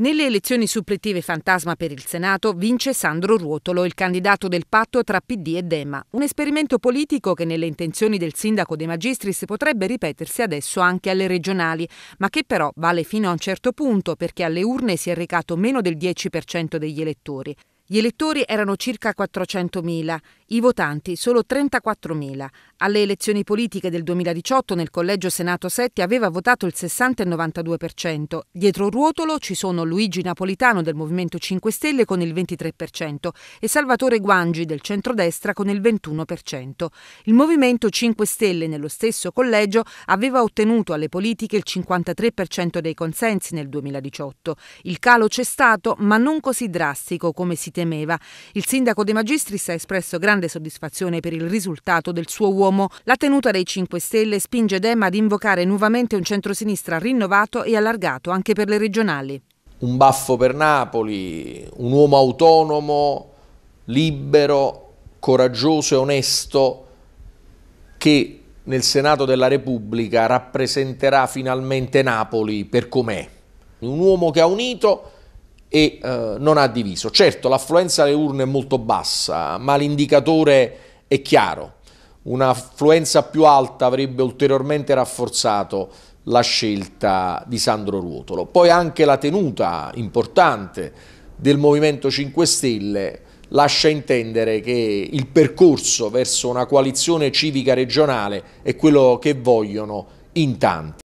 Nelle elezioni suppletive fantasma per il Senato vince Sandro Ruotolo, il candidato del patto tra PD e Dema, un esperimento politico che nelle intenzioni del sindaco De Magistris potrebbe ripetersi adesso anche alle regionali, ma che però vale fino a un certo punto perché alle urne si è recato meno del 10% degli elettori. Gli elettori erano circa 400.000, i votanti solo 34.000. Alle elezioni politiche del 2018 nel collegio Senato 7 aveva votato il 60 e 92%. Dietro Ruotolo ci sono Luigi Napolitano del Movimento 5 Stelle con il 23% e Salvatore Guangi del centrodestra con il 21%. Il Movimento 5 Stelle nello stesso collegio aveva ottenuto alle politiche il 53% dei consensi nel 2018. Il calo c'è stato, ma non così drastico come si temeva temeva. Il sindaco De Magistris ha espresso grande soddisfazione per il risultato del suo uomo. La tenuta dei 5 Stelle spinge Dem ad invocare nuovamente un centrosinistra rinnovato e allargato anche per le regionali. Un baffo per Napoli, un uomo autonomo, libero, coraggioso e onesto che nel Senato della Repubblica rappresenterà finalmente Napoli per com'è. Un uomo che ha unito e eh, non ha diviso. Certo, l'affluenza alle urne è molto bassa, ma l'indicatore è chiaro. Un'affluenza più alta avrebbe ulteriormente rafforzato la scelta di Sandro Ruotolo. Poi anche la tenuta importante del Movimento 5 Stelle lascia intendere che il percorso verso una coalizione civica regionale è quello che vogliono in tanti.